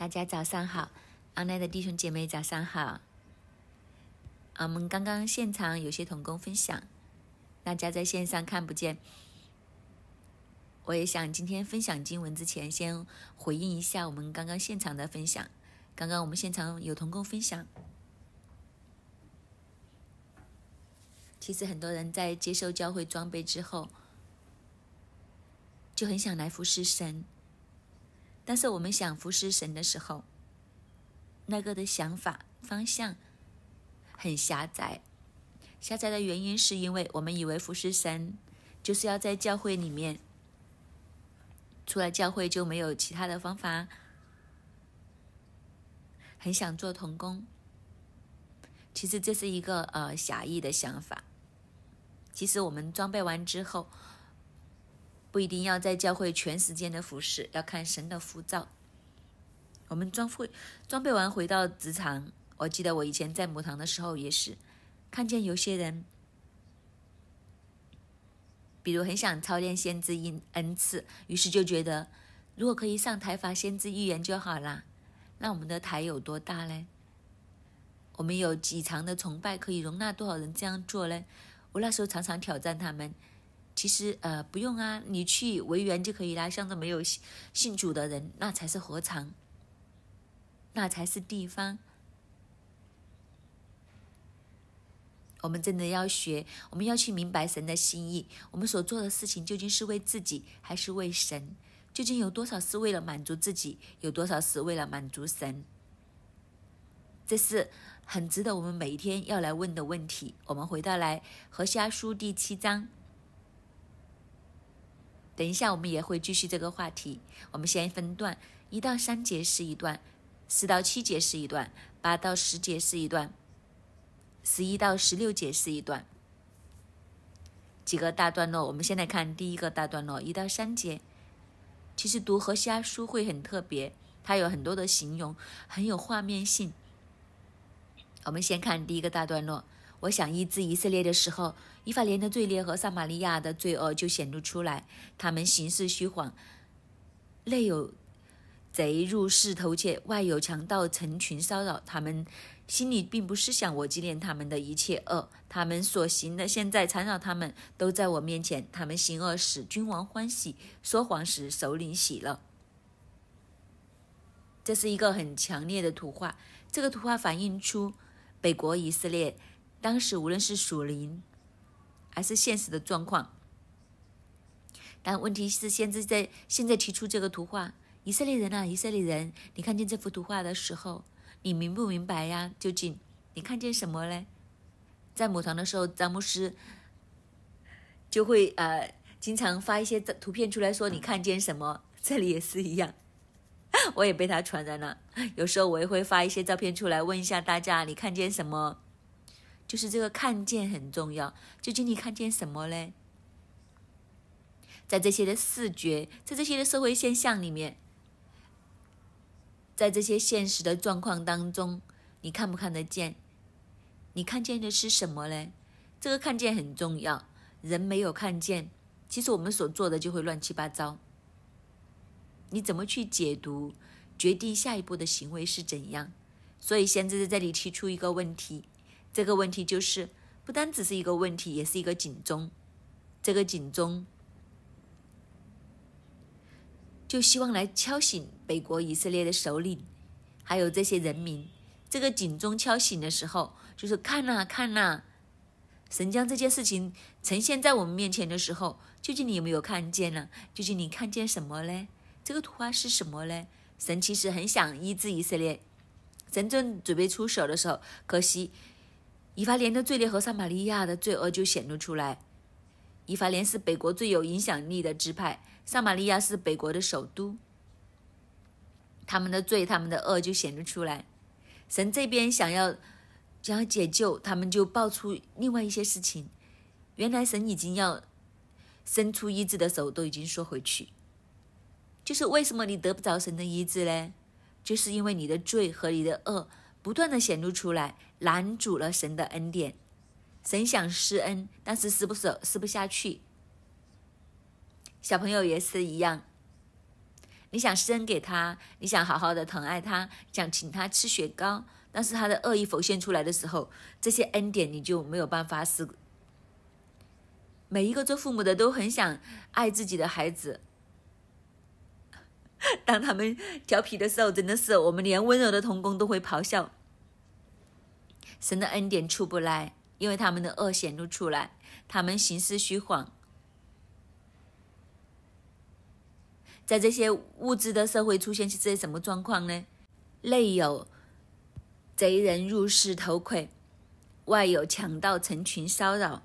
大家早上好，阿奶的弟兄姐妹早上好。我们刚刚现场有些同工分享，大家在线上看不见。我也想今天分享经文之前，先回应一下我们刚刚现场的分享。刚刚我们现场有同工分享，其实很多人在接受教会装备之后，就很想来服侍神。但是我们想服侍神的时候，那个的想法方向很狭窄。狭窄的原因是因为我们以为服侍神就是要在教会里面，除了教会就没有其他的方法。很想做童工，其实这是一个呃狭义的想法。其实我们装备完之后。不一定要在教会全时间的服侍，要看神的浮躁。我们装备装备完回到职场，我记得我以前在母堂的时候也是，看见有些人，比如很想操练先知恩恩赐，于是就觉得如果可以上台发先知预言就好啦。那我们的台有多大呢？我们有几长的崇拜可以容纳多少人这样做呢？我那时候常常挑战他们。其实，呃，不用啊，你去为园就可以了。像这没有信主的人，那才是何尝，那才是地方。我们真的要学，我们要去明白神的心意。我们所做的事情究竟是为自己，还是为神？究竟有多少是为了满足自己，有多少是为了满足神？这是很值得我们每一天要来问的问题。我们回到来《何西阿书》第七章。等一下，我们也会继续这个话题。我们先分段，一到三节是一段，四到七节是一段，八到十节是一段，十一到十六节是一段，几个大段落。我们先来看第一个大段落，一到三节。其实读《和西书》会很特别，它有很多的形容，很有画面性。我们先看第一个大段落，我想医治以色列的时候。以法莲的罪孽和撒玛利亚的罪恶就显露出来。他们行事虚晃，内有贼入室偷窃，外有强盗成群骚扰。他们心里并不是想我纪念他们的一切恶，他们所行的现在缠绕他们，都在我面前。他们行恶使君王欢喜，说谎时首领喜乐。这是一个很强烈的图画，这个图画反映出北国以色列当时无论是属灵。还是现实的状况，但问题是先知在现在提出这个图画，以色列人啊，以色列人，你看见这幅图画的时候，你明不明白呀？究竟你看见什么嘞？在某堂的时候，詹姆斯就会呃经常发一些图片出来说你看见什么，这里也是一样，我也被他传染了。有时候我也会发一些照片出来问一下大家，你看见什么？就是这个看见很重要。究竟你看见什么嘞？在这些的视觉，在这些的社会现象里面，在这些现实的状况当中，你看不看得见？你看见的是什么嘞？这个看见很重要。人没有看见，其实我们所做的就会乱七八糟。你怎么去解读，决定下一步的行为是怎样？所以，先在在这里提出一个问题。这个问题就是不单只是一个问题，也是一个警钟。这个警钟就希望来敲醒北国以色列的首领，还有这些人民。这个警钟敲醒的时候，就是看呐看呐，神将这件事情呈现在我们面前的时候，究竟你有没有看见呢？究竟你看见什么嘞？这个图画是什么呢？神其实很想医治以色列，真正准备出手的时候，可惜。以法莲的罪孽和撒玛利亚的罪恶就显露出来。以法莲是北国最有影响力的支派，撒玛利亚是北国的首都。他们的罪，他们的恶就显露出来。神这边想要想要解救他们，就爆出另外一些事情。原来神已经要伸出医治的手，都已经缩回去。就是为什么你得不着神的医治嘞？就是因为你的罪和你的恶。不断的显露出来，拦阻了神的恩典。神想施恩，但是施不舍，施不下去。小朋友也是一样，你想施恩给他，你想好好的疼爱他，想请他吃雪糕，但是他的恶意浮现出来的时候，这些恩典你就没有办法施。每一个做父母的都很想爱自己的孩子。当他们调皮的时候，真的是我们连温柔的童工都会咆哮。神的恩典出不来，因为他们的恶显露出来，他们行事虚晃。在这些物质的社会出现是些什么状况呢？内有贼人入室偷窥，外有强盗成群骚扰，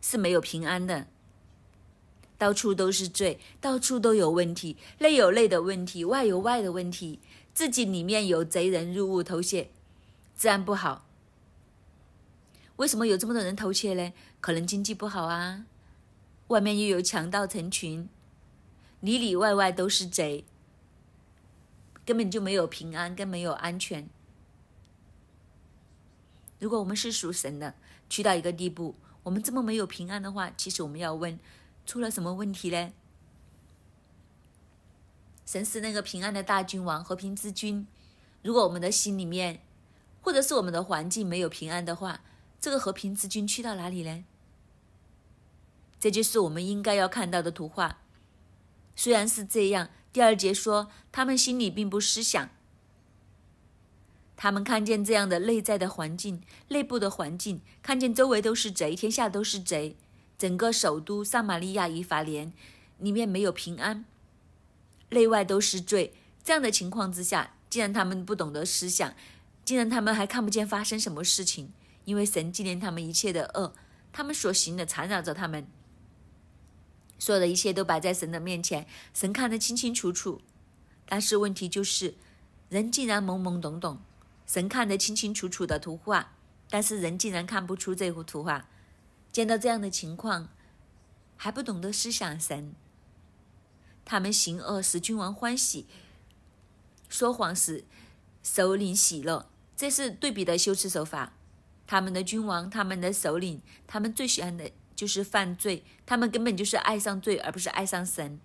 是没有平安的。到处都是罪，到处都有问题，内有内的问题，外有外的问题，自己里面有贼人入屋偷窃，自然不好。为什么有这么多人偷窃呢？可能经济不好啊，外面又有强盗成群，里里外外都是贼，根本就没有平安，更没有安全。如果我们是属神的，去到一个地步，我们这么没有平安的话，其实我们要问。出了什么问题呢？神是那个平安的大君王，和平之君。如果我们的心里面，或者是我们的环境没有平安的话，这个和平之君去到哪里呢？这就是我们应该要看到的图画。虽然是这样，第二节说他们心里并不思想，他们看见这样的内在的环境、内部的环境，看见周围都是贼，天下都是贼。整个首都撒玛利亚与法莲里面没有平安，内外都是罪。这样的情况之下，既然他们不懂得思想，既然他们还看不见发生什么事情，因为神纪念他们一切的恶，他们所行的缠绕着他们，所有的一切都摆在神的面前，神看得清清楚楚。但是问题就是，人竟然懵懵懂懂，神看得清清楚楚的图画，但是人竟然看不出这幅图画。见到这样的情况，还不懂得思想神。他们行恶使君王欢喜，说谎使首领喜乐。这是对比的修辞手法。他们的君王，他们的首领，他们最喜欢的就是犯罪。他们根本就是爱上罪，而不是爱上神。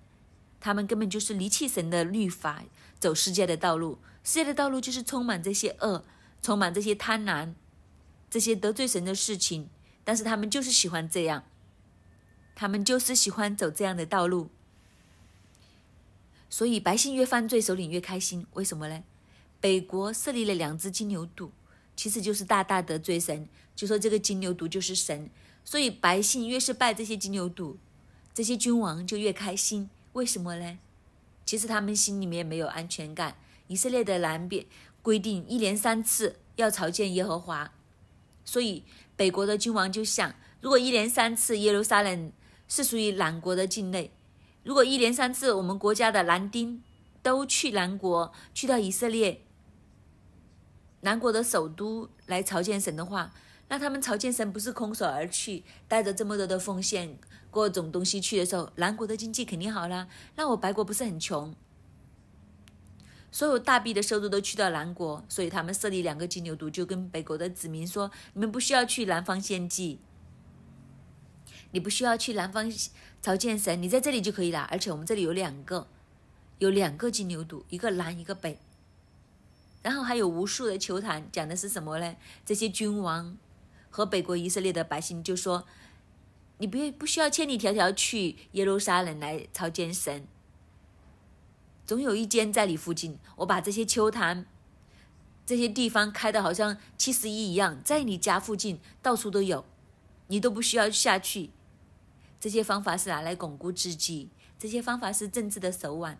他们根本就是离弃神的律法，走世界的道路。世界的道路就是充满这些恶，充满这些贪婪，这些得罪神的事情。但是他们就是喜欢这样，他们就是喜欢走这样的道路。所以百姓越犯罪，首领越开心，为什么呢？北国设立了两只金牛犊，其实就是大大得罪神。就说这个金牛犊就是神，所以百姓越是拜这些金牛犊，这些君王就越开心。为什么呢？其实他们心里面没有安全感。以色列的南边规定一连三次要朝见耶和华，所以。北国的君王就想，如果一年三次耶路撒冷是属于南国的境内，如果一年三次我们国家的男丁都去南国，去到以色列南国的首都来朝见神的话，那他们朝见神不是空手而去，带着这么多的奉献各种东西去的时候，南国的经济肯定好了。那我白国不是很穷？所有大币的收入都去到南国，所以他们设立两个金牛犊，就跟北国的子民说：“你们不需要去南方献祭，你不需要去南方朝见神，你在这里就可以了。而且我们这里有两个，有两个金牛犊，一个南一个北，然后还有无数的球坛，讲的是什么呢？这些君王和北国以色列的百姓就说：你不不需要千里迢迢去耶路撒冷来朝见神。”总有一间在你附近，我把这些秋坛，这些地方开的好像七十一一样，在你家附近到处都有，你都不需要下去。这些方法是拿来巩固自己，这些方法是政治的手腕，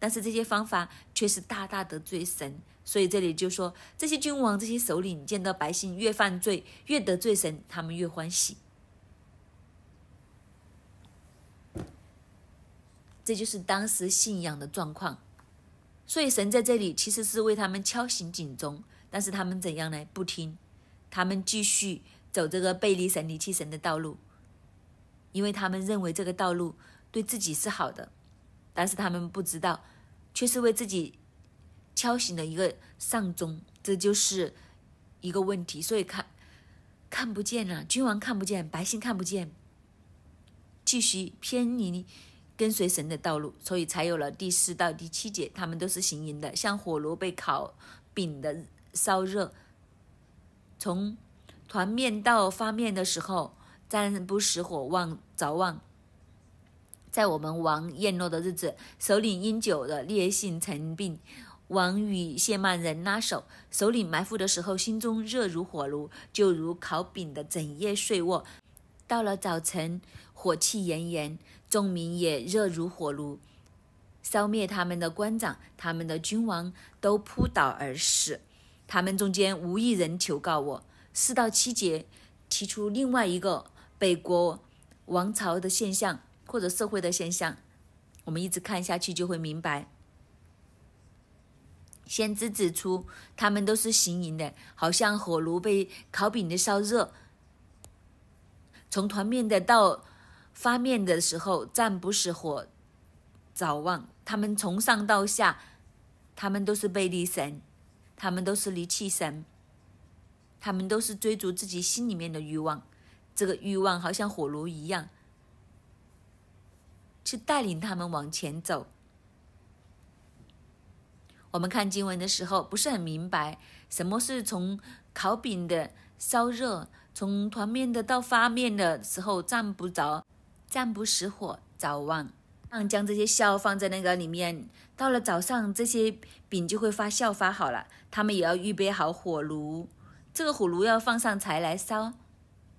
但是这些方法却是大大得罪神。所以这里就说，这些君王、这些首领见到百姓越犯罪、越得罪神，他们越欢喜。这就是当时信仰的状况，所以神在这里其实是为他们敲醒警钟，但是他们怎样呢？不听，他们继续走这个背离神、离弃神的道路，因为他们认为这个道路对自己是好的，但是他们不知道，却是为自己敲醒了一个丧钟，这就是一个问题。所以看看不见了，君王看不见，百姓看不见，继续偏离。跟随神的道路，所以才有了第四到第七节，他们都是行营的，像火炉被烤饼的烧热。从团面到发面的时候，暂不使火，旺着旺。在我们王宴落的日子，首领因酒的烈性成病，王与谢曼人拉手。首领埋伏的时候，心中热如火炉，就如烤饼的整夜睡卧。到了早晨，火气炎炎。众民也热如火炉，消灭他们的官长，他们的君王都扑倒而死，他们中间无一人求告我。四到七节提出另外一个北国王朝的现象或者社会的现象，我们一直看下去就会明白。先知指出他们都是行营的，好像火炉被烤饼的烧热，从团面的到。发面的时候，暂不使火，早旺。他们从上到下，他们都是背离神，他们都是离弃神，他们都是追逐自己心里面的欲望。这个欲望好像火炉一样，去带领他们往前走。我们看经文的时候不是很明白，什么是从烤饼的烧热，从团面的到发面的时候站不着。暂不时火早旺，将这些笑放在那个里面，到了早上这些饼就会发酵发好了。他们也要预备好火炉，这个火炉要放上柴来烧，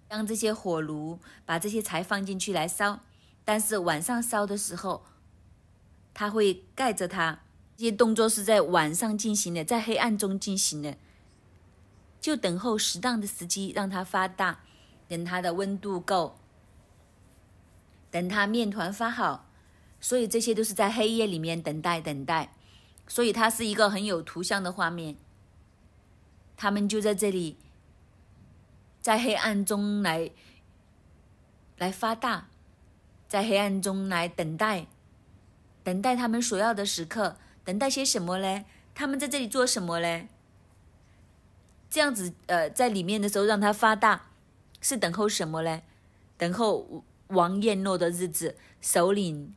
将这些火炉把这些柴放进去来烧。但是晚上烧的时候，它会盖着它。这些动作是在晚上进行的，在黑暗中进行的，就等候适当的时机让它发大，等它的温度够。等他面团发好，所以这些都是在黑夜里面等待等待，所以它是一个很有图像的画面。他们就在这里，在黑暗中来，来发大，在黑暗中来等待，等待他们所要的时刻。等待些什么呢？他们在这里做什么呢？这样子呃，在里面的时候让它发大，是等候什么呢？等候。王彦诺的日子，首领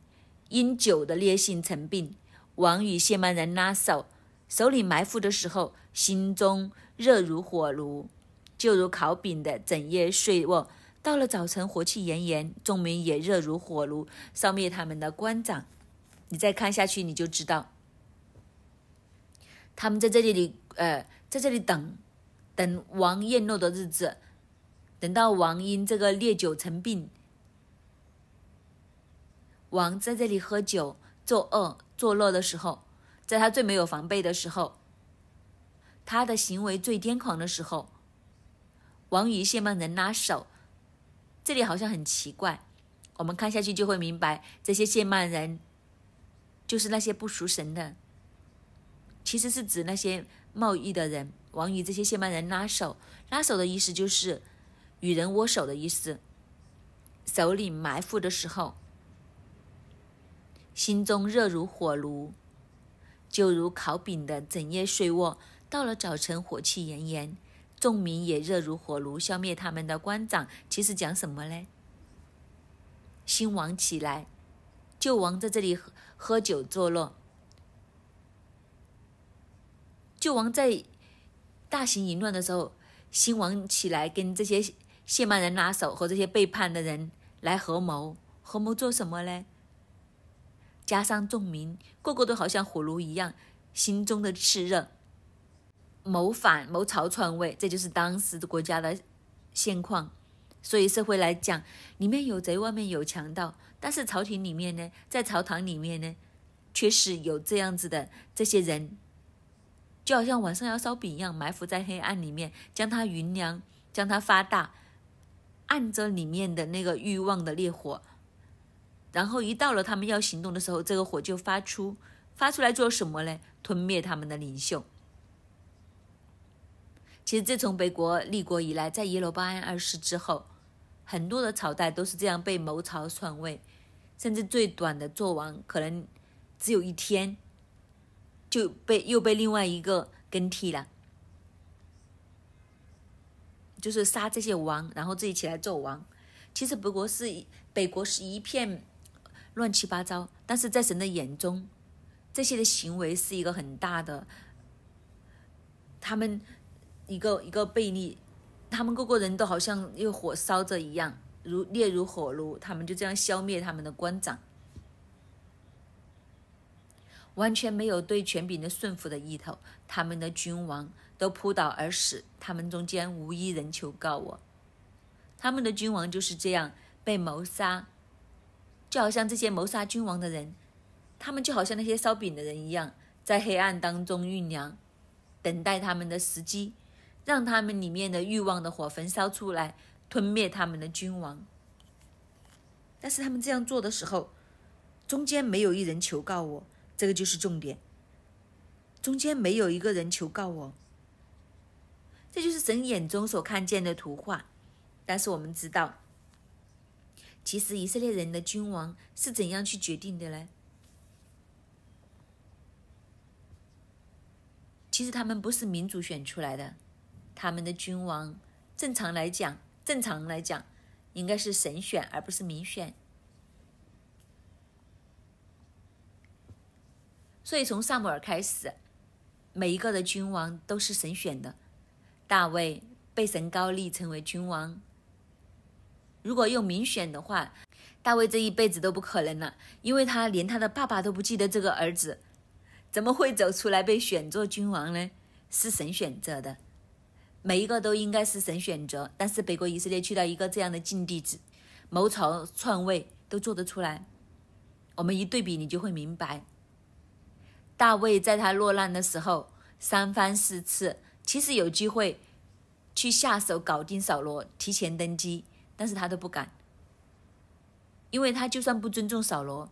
因酒的烈性成病。王与谢曼人拉手，首领埋伏的时候，心中热如火炉，就如烤饼的整夜睡卧。到了早晨，火气炎炎，众民也热如火炉，烧灭他们的官长。你再看下去，你就知道，他们在这里，呃，在这里等，等王燕诺的日子，等到王因这个烈酒成病。王在这里喝酒、作恶、作乐的时候，在他最没有防备的时候，他的行为最癫狂的时候，王与谢曼人拉手，这里好像很奇怪，我们看下去就会明白，这些谢曼人就是那些不熟神的，其实是指那些贸易的人。王与这些谢曼人拉手，拉手的意思就是与人握手的意思。首领埋伏的时候。心中热如火炉，就如烤饼的整夜睡卧，到了早晨火气炎炎，众民也热如火炉。消灭他们的官长，其实讲什么呢？新王起来，旧王在这里喝喝酒作乐。旧王在大行淫乱的时候，新王起来跟这些谢曼人拉手，和这些背叛的人来合谋，合谋做什么呢？加上重民，个个都好像火炉一样，心中的炽热，谋反谋朝篡位，这就是当时的国家的现况。所以社会来讲，里面有贼，外面有强盗，但是朝廷里面呢，在朝堂里面呢，却是有这样子的这些人，就好像晚上要烧饼一样，埋伏在黑暗里面，将它云凉，将它发大，按着里面的那个欲望的烈火。然后一到了他们要行动的时候，这个火就发出，发出来做什么呢？吞灭他们的领袖。其实自从北国立国以来，在耶罗巴安二世之后，很多的朝代都是这样被谋朝篡位，甚至最短的做王可能只有一天，就被又被另外一个更替了，就是杀这些王，然后自己起来做王。其实不过是北国是一片。乱七八糟，但是在神的眼中，这些的行为是一个很大的。他们一个一个悖逆，他们个个人都好像用火烧着一样，如烈如火炉。他们就这样消灭他们的官长，完全没有对权柄的顺服的意头。他们的君王都扑倒而死，他们中间无一人求告我。他们的君王就是这样被谋杀。就好像这些谋杀君王的人，他们就好像那些烧饼的人一样，在黑暗当中酝酿，等待他们的时机，让他们里面的欲望的火焚烧出来，吞灭他们的君王。但是他们这样做的时候，中间没有一人求告我，这个就是重点。中间没有一个人求告我，这就是神眼中所看见的图画。但是我们知道。其实以色列人的君王是怎样去决定的呢？其实他们不是民主选出来的，他们的君王正常来讲，正常来讲应该是神选，而不是民选。所以从萨姆尔开始，每一个的君王都是神选的。大卫被神高立成为君王。如果用民选的话，大卫这一辈子都不可能了，因为他连他的爸爸都不记得这个儿子，怎么会走出来被选做君王呢？是神选择的，每一个都应该是神选择。但是北国以色列去到一个这样的境地，谋朝篡位都做得出来。我们一对比，你就会明白，大卫在他落难的时候三番四次，其实有机会去下手搞定扫罗，提前登基。但是他都不敢，因为他就算不尊重扫罗，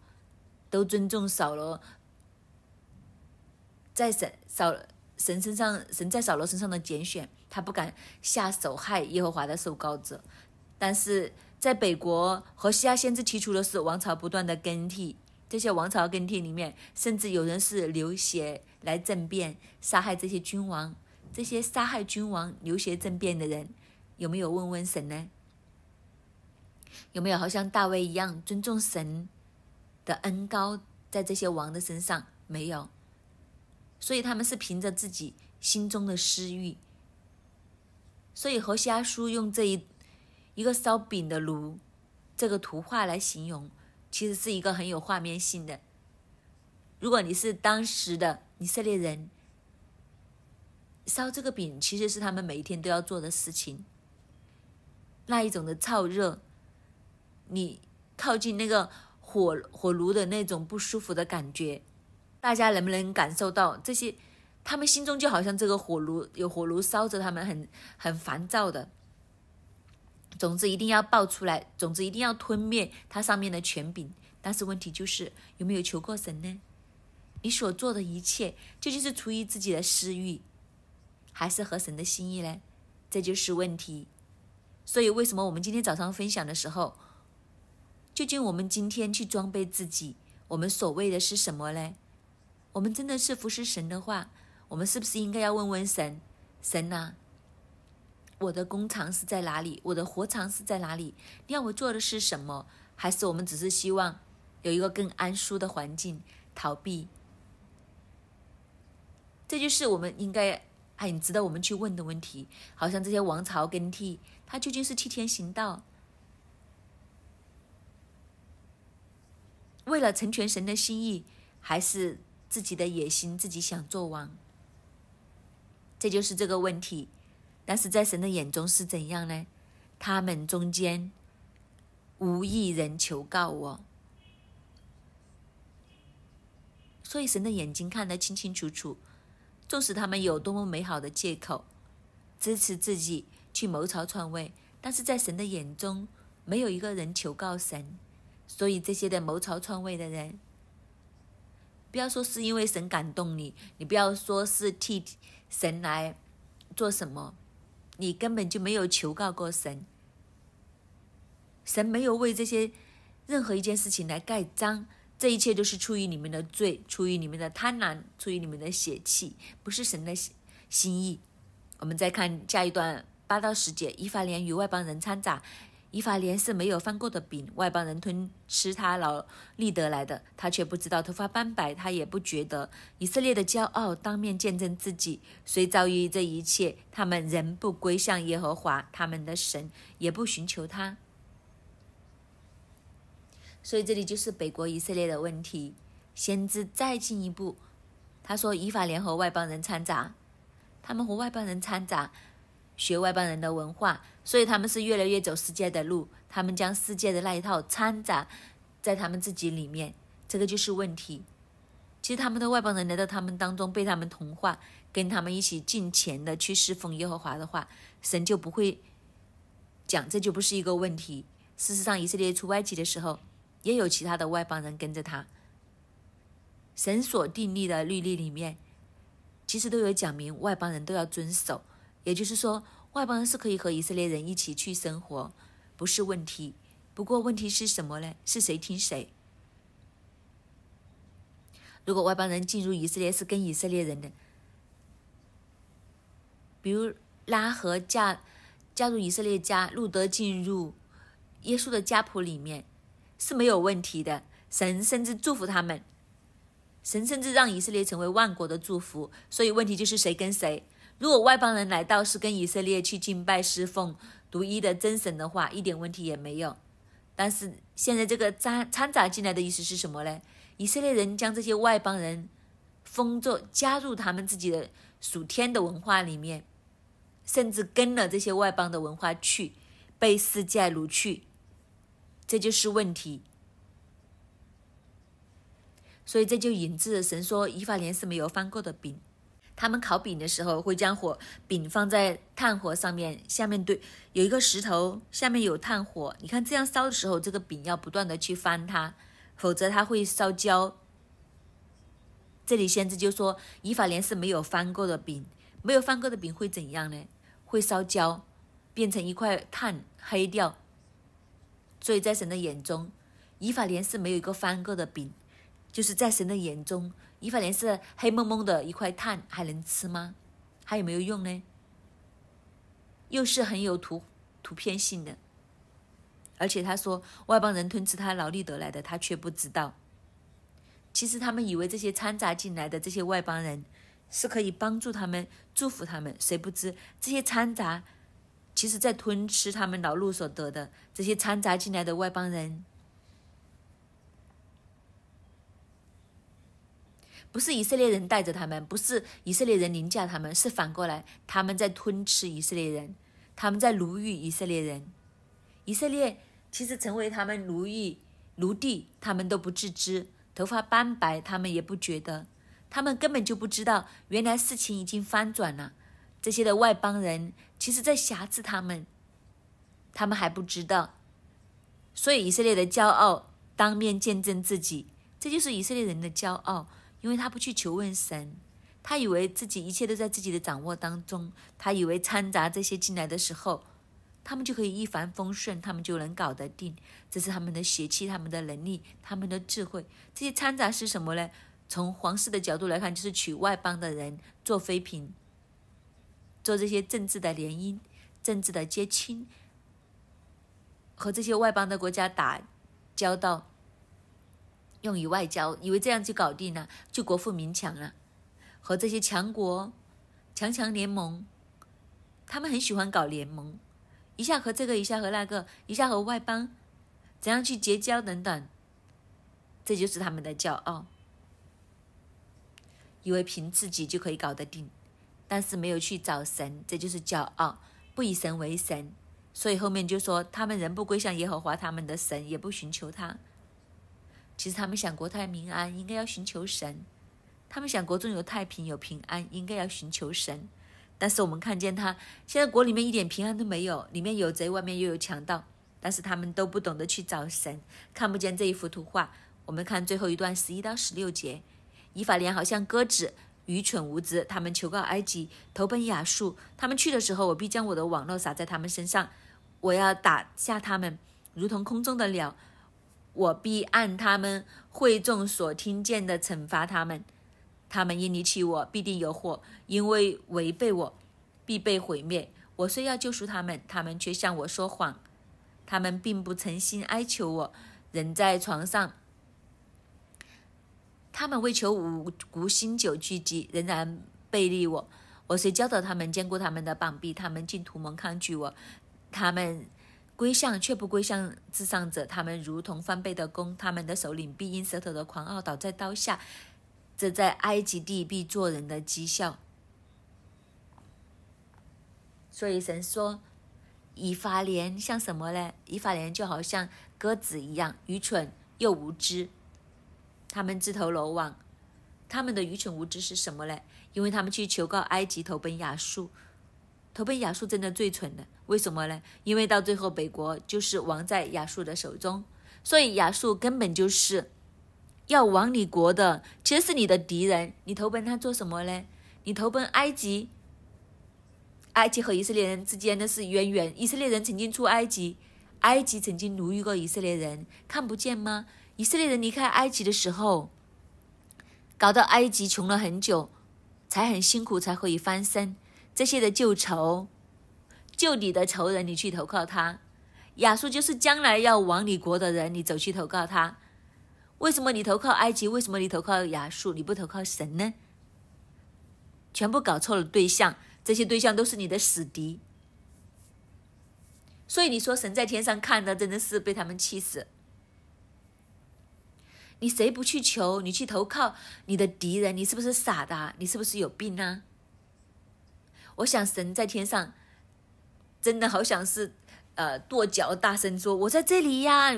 都尊重扫罗在神扫神身上神在扫罗身上的拣选，他不敢下手害耶和华的受膏者。但是在北国和西亚，先知提出的是王朝不断的更替，这些王朝更替里面，甚至有人是流血来政变，杀害这些君王。这些杀害君王、流血政变的人，有没有问问神呢？有没有好像大卫一样尊重神的恩高在这些王的身上没有，所以他们是凭着自己心中的私欲。所以何西阿书用这一一个烧饼的炉这个图画来形容，其实是一个很有画面性的。如果你是当时的以色列人，烧这个饼其实是他们每一天都要做的事情，那一种的燥热。你靠近那个火火炉的那种不舒服的感觉，大家能不能感受到这些？他们心中就好像这个火炉有火炉烧着，他们很很烦躁的。总之一定要爆出来，总之一定要吞灭它上面的权柄。但是问题就是有没有求过神呢？你所做的一切究竟是出于自己的私欲，还是合神的心意呢？这就是问题。所以为什么我们今天早上分享的时候？究竟我们今天去装备自己，我们所谓的是什么嘞？我们真的是服侍神的话，我们是不是应该要问问神？神呐，我的工厂是在哪里？我的活场是在哪里？你要我做的是什么？还是我们只是希望有一个更安舒的环境逃避？这就是我们应该很值得我们去问的问题。好像这些王朝更替，他究竟是替天行道？为了成全神的心意，还是自己的野心，自己想做王，这就是这个问题。但是在神的眼中是怎样呢？他们中间无一人求告我，所以神的眼睛看得清清楚楚。纵使他们有多么美好的借口，支持自己去谋朝篡位，但是在神的眼中，没有一个人求告神。所以这些的谋朝篡位的人，不要说是因为神感动你，你不要说是替神来做什么，你根本就没有求告过神，神没有为这些任何一件事情来盖章，这一切都是出于你们的罪，出于你们的贪婪，出于你们的血气，不是神的心意。我们再看下一段八到十节，依法连与外邦人参杂。以法莲是没有翻过的饼，外邦人吞吃他劳力得来的，他却不知道头发斑白，他也不觉得。以色列的骄傲，当面见证自己，虽遭遇这一切，他们仍不归向耶和华他们的神，也不寻求他。所以这里就是北国以色列的问题。先知再进一步，他说：“以法莲和外邦人掺杂，他们和外邦人掺杂。”学外邦人的文化，所以他们是越来越走世界的路。他们将世界的那一套掺杂在他们自己里面，这个就是问题。其实他们的外邦人来到他们当中，被他们同化，跟他们一起进前的去侍奉耶和华的话，神就不会讲，这就不是一个问题。事实上，以色列出埃及的时候，也有其他的外邦人跟着他。神所订立的律例里面，其实都有讲明外邦人都要遵守。也就是说，外邦人是可以和以色列人一起去生活，不是问题。不过问题是什么呢？是谁听谁？如果外邦人进入以色列是跟以色列人的，比如拉和嫁加入以色列家，路德进入耶稣的家谱里面是没有问题的。神甚至祝福他们，神甚至让以色列成为万国的祝福。所以问题就是谁跟谁。如果外邦人来到是跟以色列去敬拜侍奉独一的真神的话，一点问题也没有。但是现在这个掺掺杂进来的意思是什么呢？以色列人将这些外邦人封作加入他们自己的属天的文化里面，甚至跟了这些外邦的文化去，被世界掳去，这就是问题。所以这就引致神说伊法连是没有翻过的饼。他们烤饼的时候，会将火饼放在炭火上面，下面对有一个石头，下面有炭火。你看这样烧的时候，这个饼要不断的去翻它，否则它会烧焦。这里先知就说，以法莲是没有翻过的饼，没有翻过的饼会怎样呢？会烧焦，变成一块炭黑掉。所以在神的眼中，以法莲是没有一个翻过的饼，就是在神的眼中。一法莲是黑蒙蒙的一块炭，还能吃吗？还有没有用呢？又是很有图图片性的，而且他说外邦人吞吃他劳力得来的，他却不知道。其实他们以为这些掺杂进来的这些外邦人是可以帮助他们、祝福他们，谁不知这些掺杂，其实在吞吃他们劳碌所得的这些掺杂进来的外邦人。不是以色列人带着他们，不是以色列人凌驾他们，是反过来，他们在吞吃以色列人，他们在奴役以色列人。以色列其实成为他们奴役奴隶，他们都不自知，头发斑白，他们也不觉得，他们根本就不知道，原来事情已经翻转了。这些的外邦人，其实在挟制他们，他们还不知道。所以以色列的骄傲，当面见证自己，这就是以色列人的骄傲。因为他不去求问神，他以为自己一切都在自己的掌握当中。他以为掺杂这些进来的时候，他们就可以一帆风顺，他们就能搞得定。这是他们的邪气，他们的能力，他们的智慧。这些掺杂是什么呢？从皇室的角度来看，就是娶外邦的人做妃嫔，做这些政治的联姻、政治的结亲，和这些外邦的国家打交道。用于外交，以为这样就搞定了，就国富民强了，和这些强国强强联盟，他们很喜欢搞联盟，一下和这个，一下和那个，一下和外邦，怎样去结交等等，这就是他们的骄傲，以为凭自己就可以搞得定，但是没有去找神，这就是骄傲，不以神为神，所以后面就说他们人不归向耶和华他们的神，也不寻求他。其实他们想国泰民安，应该要寻求神；他们想国中有太平有平安，应该要寻求神。但是我们看见他现在国里面一点平安都没有，里面有贼，外面又有强盗，但是他们都不懂得去找神，看不见这一幅图画。我们看最后一段十一到十六节，以法莲好像鸽子，愚蠢无知。他们求告埃及，投奔亚述。他们去的时候，我必将我的网络撒在他们身上，我要打下他们，如同空中的鸟。我必按他们会众所听见的惩罚他们，他们因离弃我必定有祸，因为违背我必被毁灭。我虽要救赎他们，他们却向我说谎，他们并不诚心哀求我。人在床上，他们为求五谷新酒聚集，仍然背离我。我虽教导他们，坚固他们的膀臂，他们竟图谋抗拒我，他们。归向却不归向至上者，他们如同翻倍的弓，他们的首领必因舌头的狂傲倒在刀下。这在埃及地必做人的讥笑。所以神说，以法莲像什么呢？以法莲就好像鸽子一样，愚蠢又无知。他们自投罗网，他们的愚蠢无知是什么呢？因为他们去求告埃及，投奔亚述，投奔亚述真的最蠢了。为什么呢？因为到最后北国就是亡在亚述的手中，所以亚述根本就是要亡你国的，其实是你的敌人。你投奔他做什么呢？你投奔埃及，埃及和以色列人之间的是渊源。以色列人曾经出埃及，埃及曾经奴役过以色列人，看不见吗？以色列人离开埃及的时候，搞到埃及穷了很久，才很辛苦才可以翻身，这些的旧仇。就你的仇人，你去投靠他；亚述就是将来要亡你国的人，你走去投靠他。为什么你投靠埃及？为什么你投靠亚述？你不投靠神呢？全部搞错了对象，这些对象都是你的死敌。所以你说神在天上看的，真的是被他们气死。你谁不去求？你去投靠你的敌人？你是不是傻的？你是不是有病呢？我想神在天上。真的好想是，呃，跺脚大声说：“我在这里呀！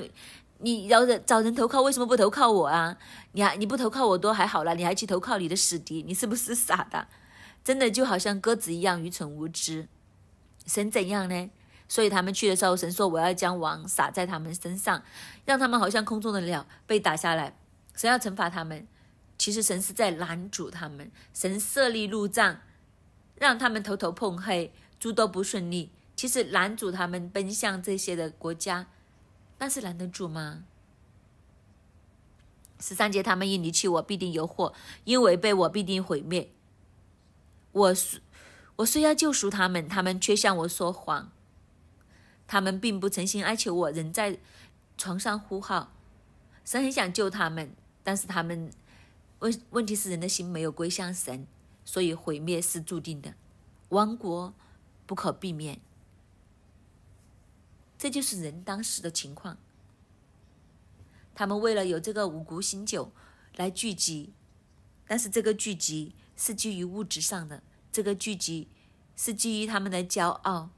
你要找人投靠，为什么不投靠我啊？你还你不投靠我都还好了，你还去投靠你的死敌，你是不是傻的？真的就好像鸽子一样愚蠢无知。神怎样呢？所以他们去的时候，神说我要将网撒在他们身上，让他们好像空中的鸟被打下来。神要惩罚他们，其实神是在拦阻他们，神设立路障，让他们头头碰黑，诸多不顺利。”其实，拦阻他们奔向这些的国家，那是拦得住吗？十三节，他们一离去，我，必定有祸；因违背我，必定毁灭。我我虽要救赎他们，他们却向我说谎。他们并不诚心哀求我，仍在床上呼号，神很想救他们，但是他们问问题，是人的心没有归向神，所以毁灭是注定的，亡国不可避免。这就是人当时的情况。他们为了有这个五谷新酒来聚集，但是这个聚集是基于物质上的，这个聚集是基于他们的骄傲。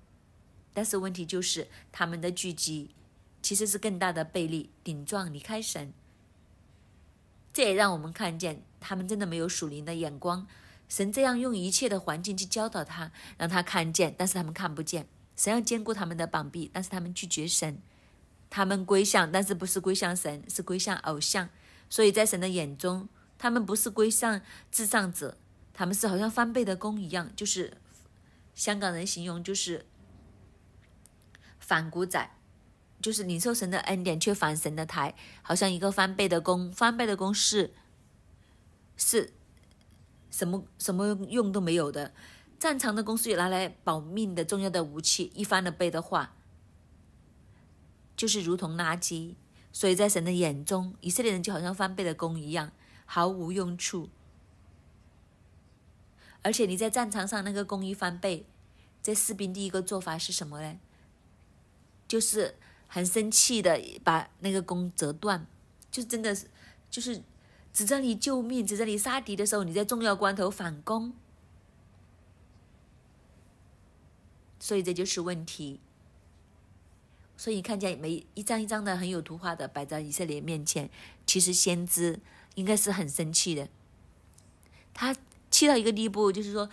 但是问题就是，他们的聚集其实是更大的背离、顶撞、离开神。这也让我们看见，他们真的没有属灵的眼光。神这样用一切的环境去教导他，让他看见，但是他们看不见。神要坚固他们的膀臂，但是他们拒绝神，他们归向，但是不是归向神，是归向偶像。所以在神的眼中，他们不是归向至上者，他们是好像翻倍的工一样，就是香港人形容就是反骨仔，就是领受神的恩典却反神的台，好像一个翻倍的工，翻倍的工是是什么什么用都没有的。战场的弓是拿来保命的重要的武器，一翻了倍的话，就是如同垃圾。所以在神的眼中，以色列人就好像翻倍的弓一样，毫无用处。而且你在战场上那个弓一翻倍，这士兵第一个做法是什么呢？就是很生气的把那个弓折断，就真的是就是指着你救命、指着你杀敌的时候，你在重要关头反攻。所以这就是问题。所以看见每一张一张的很有图画的摆在以色列面前，其实先知应该是很生气的。他气到一个地步，就是说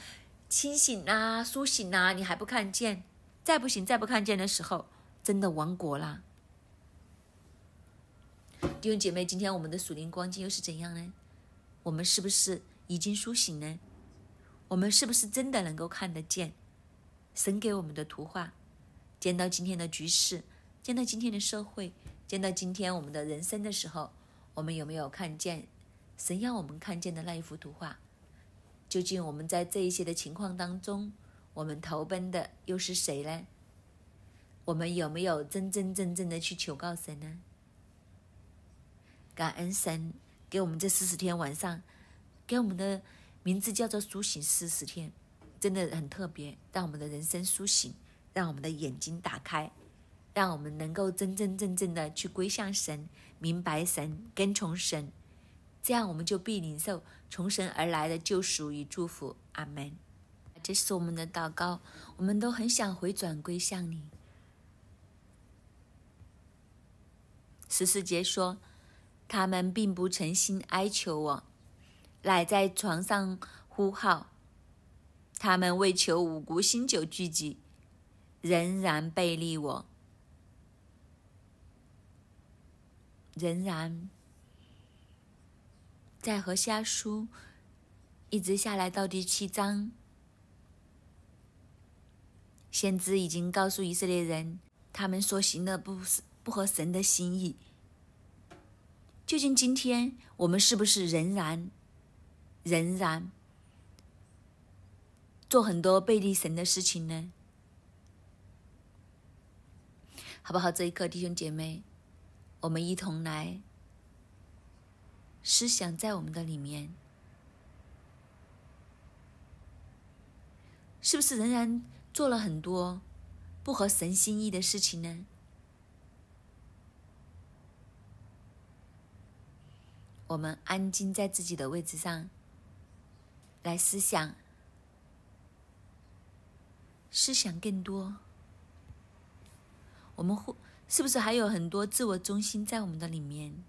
清醒啦、苏醒啦，你还不看见？再不行，再不看见的时候，真的亡国啦！弟兄姐妹，今天我们的属灵光景又是怎样呢？我们是不是已经苏醒呢？我们是不是真的能够看得见？神给我们的图画，见到今天的局势，见到今天的社会，见到今天我们的人生的时候，我们有没有看见神要我们看见的那一幅图画？究竟我们在这一些的情况当中，我们投奔的又是谁呢？我们有没有真真正正的去求告神呢？感恩神给我们这四十天晚上，给我们的名字叫做苏醒四十天。真的很特别，让我们的人生苏醒，让我们的眼睛打开，让我们能够真真正正的去归向神，明白神，跟从神，这样我们就必领受从神而来的救赎与祝福。阿门。这是我们的祷告，我们都很想回转归向你。十四节说，他们并不诚心哀求我，乃在床上呼号。他们为求五谷新酒聚集，仍然背离我，仍然在和夏叔一直下来到第七章，先知已经告诉以色列人，他们所行的不是不合神的心意。究竟今天我们是不是仍然仍然？做很多背离神的事情呢，好不好？这一刻，弟兄姐妹，我们一同来思想，在我们的里面，是不是仍然做了很多不合神心意的事情呢？我们安静在自己的位置上，来思想。思想更多，我们会是不是还有很多自我中心在我们的里面？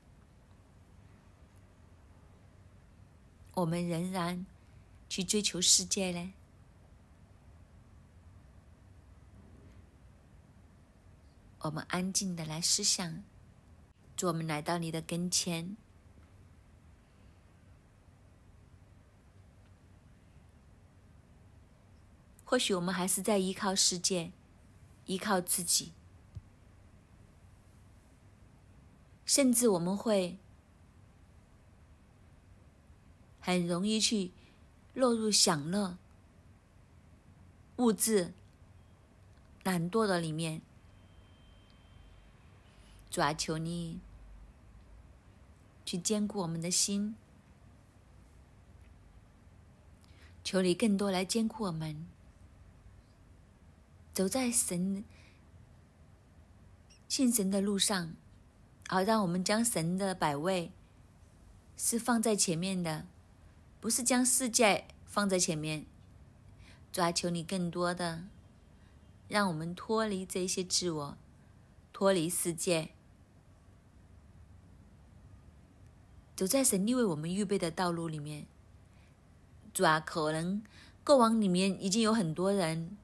我们仍然去追求世界呢？我们安静的来思想，祝我们来到你的跟前。或许我们还是在依靠世界，依靠自己，甚至我们会很容易去落入享乐、物质、懒惰的里面。主啊，求你去兼顾我们的心，求你更多来兼顾我们。走在神信神的路上，好让我们将神的百位是放在前面的，不是将世界放在前面，抓求你更多的，让我们脱离这些自我，脱离世界，走在神力为我们预备的道路里面。主啊，可能过往里面已经有很多人。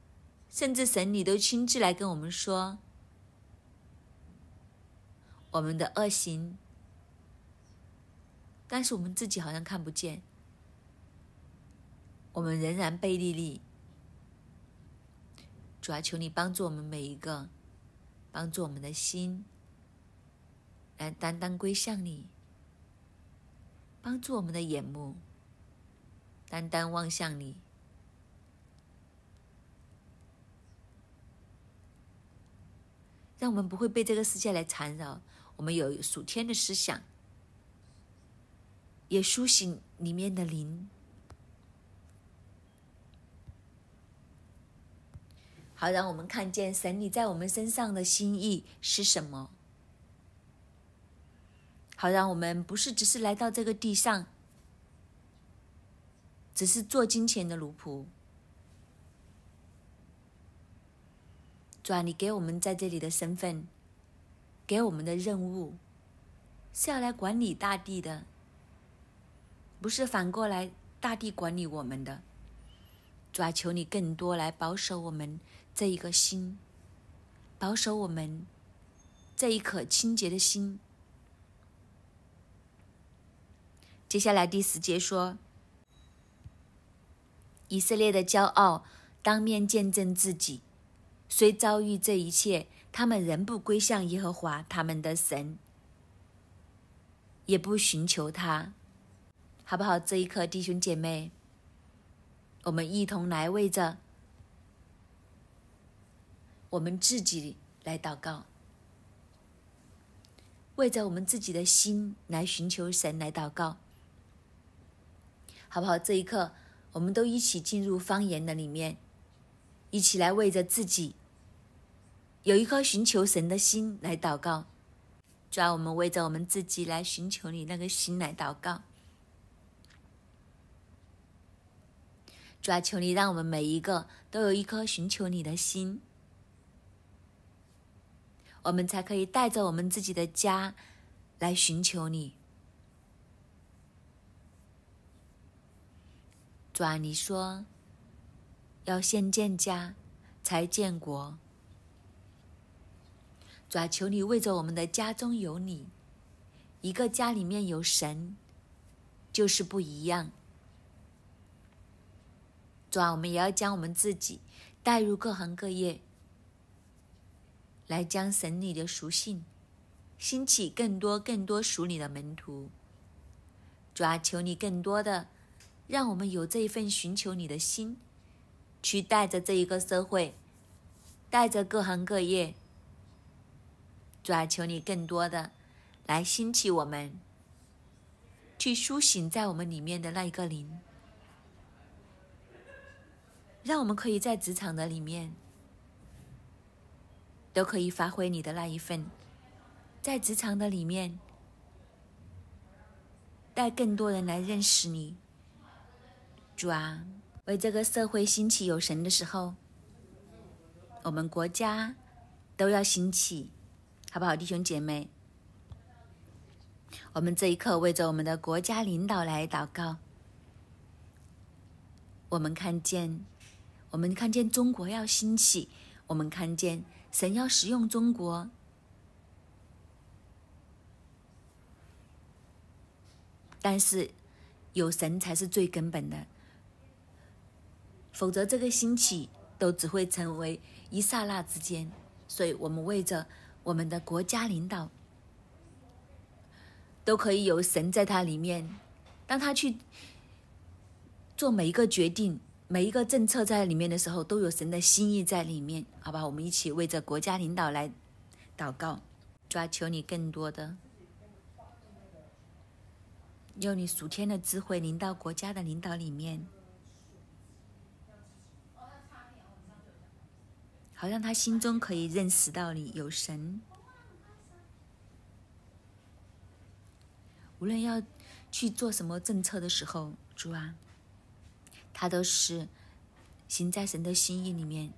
甚至神你都亲自来跟我们说我们的恶行，但是我们自己好像看不见，我们仍然背地里。主啊，求你帮助我们每一个，帮助我们的心来单单归向你，帮助我们的眼目单单望向你。让我们不会被这个世界来缠绕，我们有属天的思想，也苏醒里面的灵，好让我们看见神你在我们身上的心意是什么。好，让我们不是只是来到这个地上，只是做金钱的奴仆。主啊，你给我们在这里的身份，给我们的任务，是要来管理大地的，不是反过来大地管理我们的。主啊，求你更多来保守我们这一个心，保守我们这一颗清洁的心。接下来第十节说，以色列的骄傲当面见证自己。虽遭遇这一切，他们仍不归向耶和华他们的神，也不寻求他，好不好？这一刻，弟兄姐妹，我们一同来为着我们自己来祷告，为着我们自己的心来寻求神来祷告，好不好？这一刻，我们都一起进入方言的里面，一起来为着自己。有一颗寻求神的心来祷告，主啊，我们为着我们自己来寻求你那个心来祷告。主啊，求你让我们每一个都有一颗寻求你的心，我们才可以带着我们自己的家来寻求你。主啊，你说要先建家才建国。主啊，求你为着我们的家中有你，一个家里面有神，就是不一样。主啊，我们也要将我们自己带入各行各业，来将神里的属性兴起更多更多属你的门徒。主啊，求你更多的让我们有这一份寻求你的心，去带着这一个社会，带着各行各业。主啊，求你更多的来兴起我们，去苏醒在我们里面的那一个灵，让我们可以在职场的里面都可以发挥你的那一份，在职场的里面带更多人来认识你。主啊，为这个社会兴起有神的时候，我们国家都要兴起。好不好，弟兄姐妹？我们这一刻为着我们的国家领导来祷告。我们看见，我们看见中国要兴起，我们看见神要使用中国，但是有神才是最根本的，否则这个兴起都只会成为一刹那之间。所以，我们为着。我们的国家领导都可以有神在他里面，当他去做每一个决定、每一个政策在里面的时候，都有神的心意在里面，好吧？我们一起为着国家领导来祷告，抓求你更多的用你属天的智慧领到国家的领导里面。好让他心中可以认识到你有神，无论要去做什么政策的时候，主啊，他都是行在神的心意里面。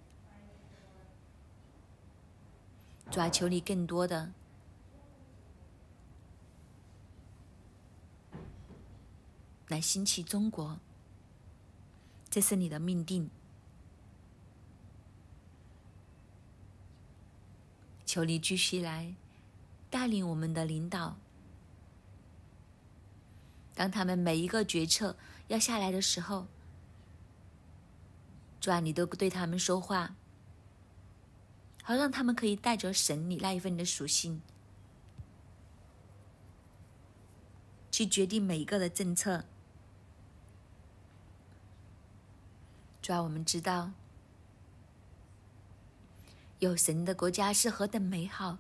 主啊，求你更多的来兴起中国，这是你的命定。求你继续来带领我们的领导，当他们每一个决策要下来的时候，主啊，你都对他们说话，好让他们可以带着神里那一份的属性去决定每一个的政策。主啊，我们知道。有神的国家是何等美好！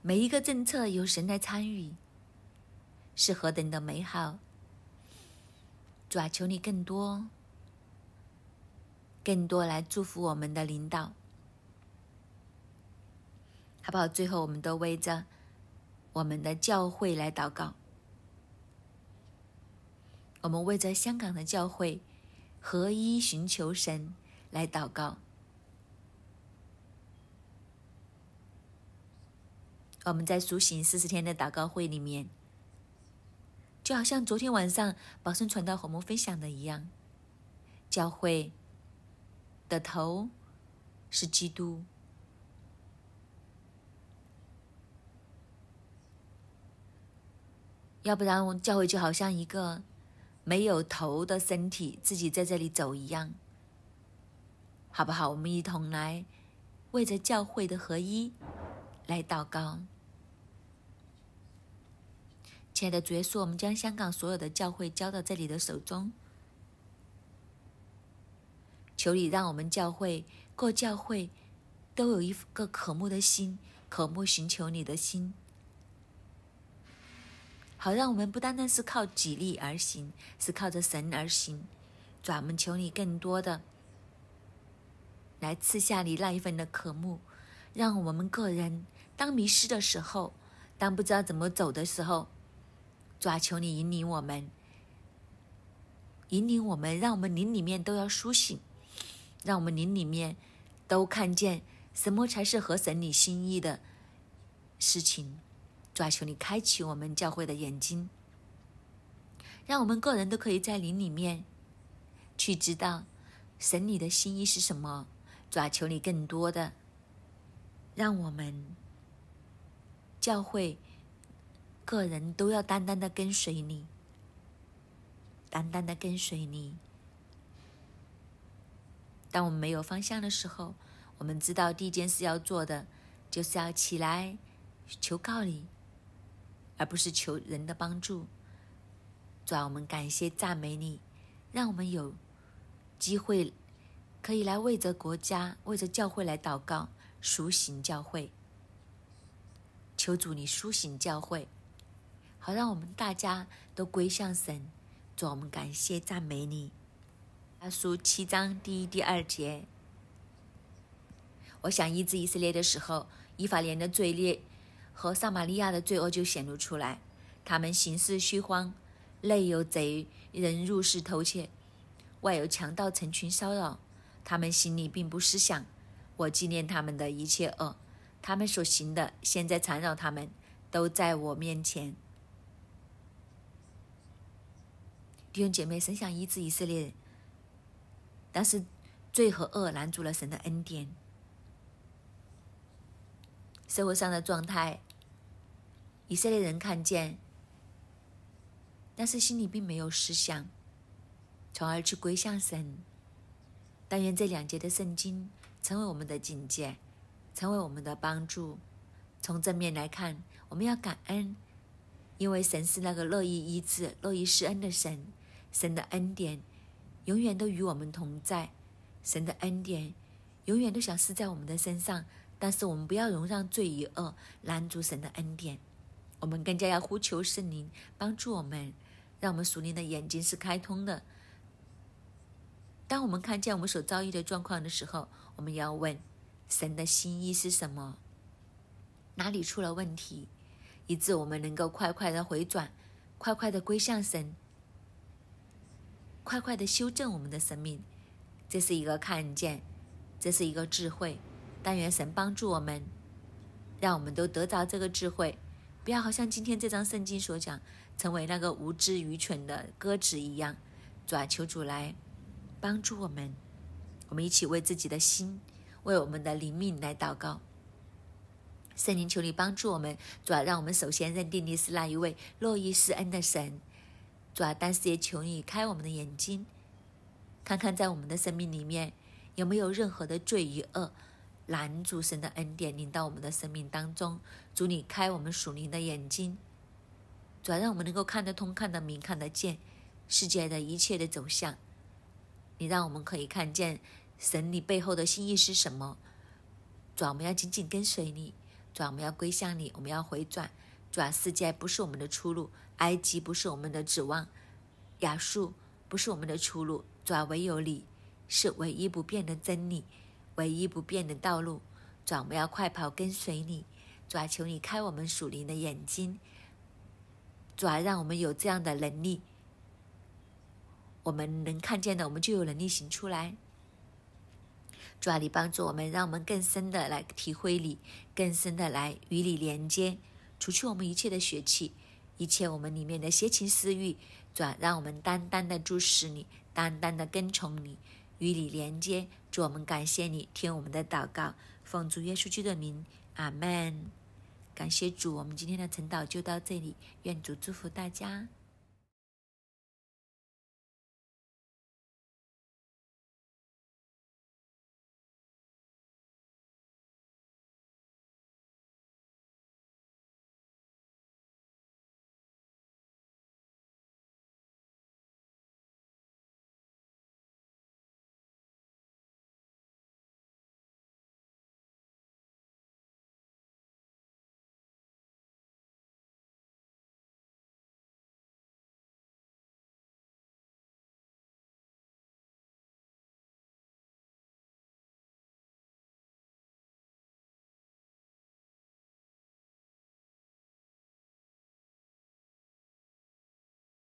每一个政策有神来参与，是何等的美好！主啊，求你更多，更多来祝福我们的领导，好不好？最后，我们都为着我们的教会来祷告，我们为着香港的教会合一寻求神来祷告。我们在苏醒四十天的祷告会里面，就好像昨天晚上宝生传道和我们分享的一样，教会的头是基督，要不然教会就好像一个没有头的身体自己在这里走一样，好不好？我们一同来为着教会的合一。来祷告，亲爱的主耶稣，我们将香港所有的教会交到这里的手中，求你让我们教会各教会都有一个渴慕的心，渴慕寻求你的心，好让我们不单单是靠己力而行，是靠着神而行。专门求你更多的来赐下你那一份的渴慕，让我们个人。当迷失的时候，当不知道怎么走的时候，抓求你引领我们，引领我们，让我们灵里面都要苏醒，让我们灵里面都看见什么才是合神你心意的事情。抓求你开启我们教会的眼睛，让我们个人都可以在灵里面去知道神你的心意是什么。抓求你更多的，让我们。教会，个人都要单单的跟随你，单单的跟随你。当我们没有方向的时候，我们知道第一件事要做的，就是要起来求告你，而不是求人的帮助。主要我们感谢赞美你，让我们有机会可以来为着国家、为着教会来祷告，熟行教会。求主你苏醒教会，好让我们大家都归向神。主我们感谢赞美你。阿苏七章第一第二节，我想医治以色列的时候，以法莲的罪孽和撒玛利亚的罪恶就显露出来。他们行事虚慌，内有贼人入室偷窃，外有强盗成群骚扰。他们心里并不思想，我纪念他们的一切恶。他们所行的，现在缠绕他们，都在我面前。弟兄姐妹，神想医治以色列人，但是罪和恶拦住了神的恩典。社会上的状态，以色列人看见，但是心里并没有思想，从而去归向神。但愿这两节的圣经成为我们的警戒。成为我们的帮助。从正面来看，我们要感恩，因为神是那个乐意医治、乐意施恩的神。神的恩典永远都与我们同在。神的恩典永远都想施在我们的身上，但是我们不要容让罪与恶拦阻神的恩典。我们更加要呼求圣灵帮助我们，让我们属灵的眼睛是开通的。当我们看见我们所遭遇的状况的时候，我们要问。神的心意是什么？哪里出了问题，以致我们能够快快的回转，快快的归向神，快快的修正我们的生命？这是一个看见，这是一个智慧。但愿神帮助我们，让我们都得着这个智慧，不要好像今天这张圣经所讲，成为那个无知愚蠢的鸽子一样。啊，求主来帮助我们，我们一起为自己的心。为我们的灵命来祷告，圣灵，求你帮助我们，主要让我们首先认定你是那一位乐意施恩的神。主要，但是也求你开我们的眼睛，看看在我们的生命里面有没有任何的罪与恶，拦阻神的恩典临到我们的生命当中。主，你开我们属灵的眼睛，主要让我们能够看得通、看得明、看得见世界的一切的走向。你让我们可以看见。神，你背后的心意是什么？主，我们要紧紧跟随你；主，我们要归向你；我们要回转。主，世界不是我们的出路，埃及不是我们的指望，亚述不是我们的出路。主，唯有你是唯一不变的真理，唯一不变的道路。主，不要快跑，跟随你。主，求你开我们属灵的眼睛，主，让我们有这样的能力，我们能看见的，我们就有能力行出来。主啊，你帮助我们，让我们更深的来体会你，更深的来与你连接，除去我们一切的血气，一切我们里面的邪情私欲。主啊，让我们单单的注视你，单单的跟从你，与你连接。主，我们感谢你，听我们的祷告，奉主耶稣基督的名，阿门。感谢主，我们今天的晨祷就到这里，愿主祝福大家。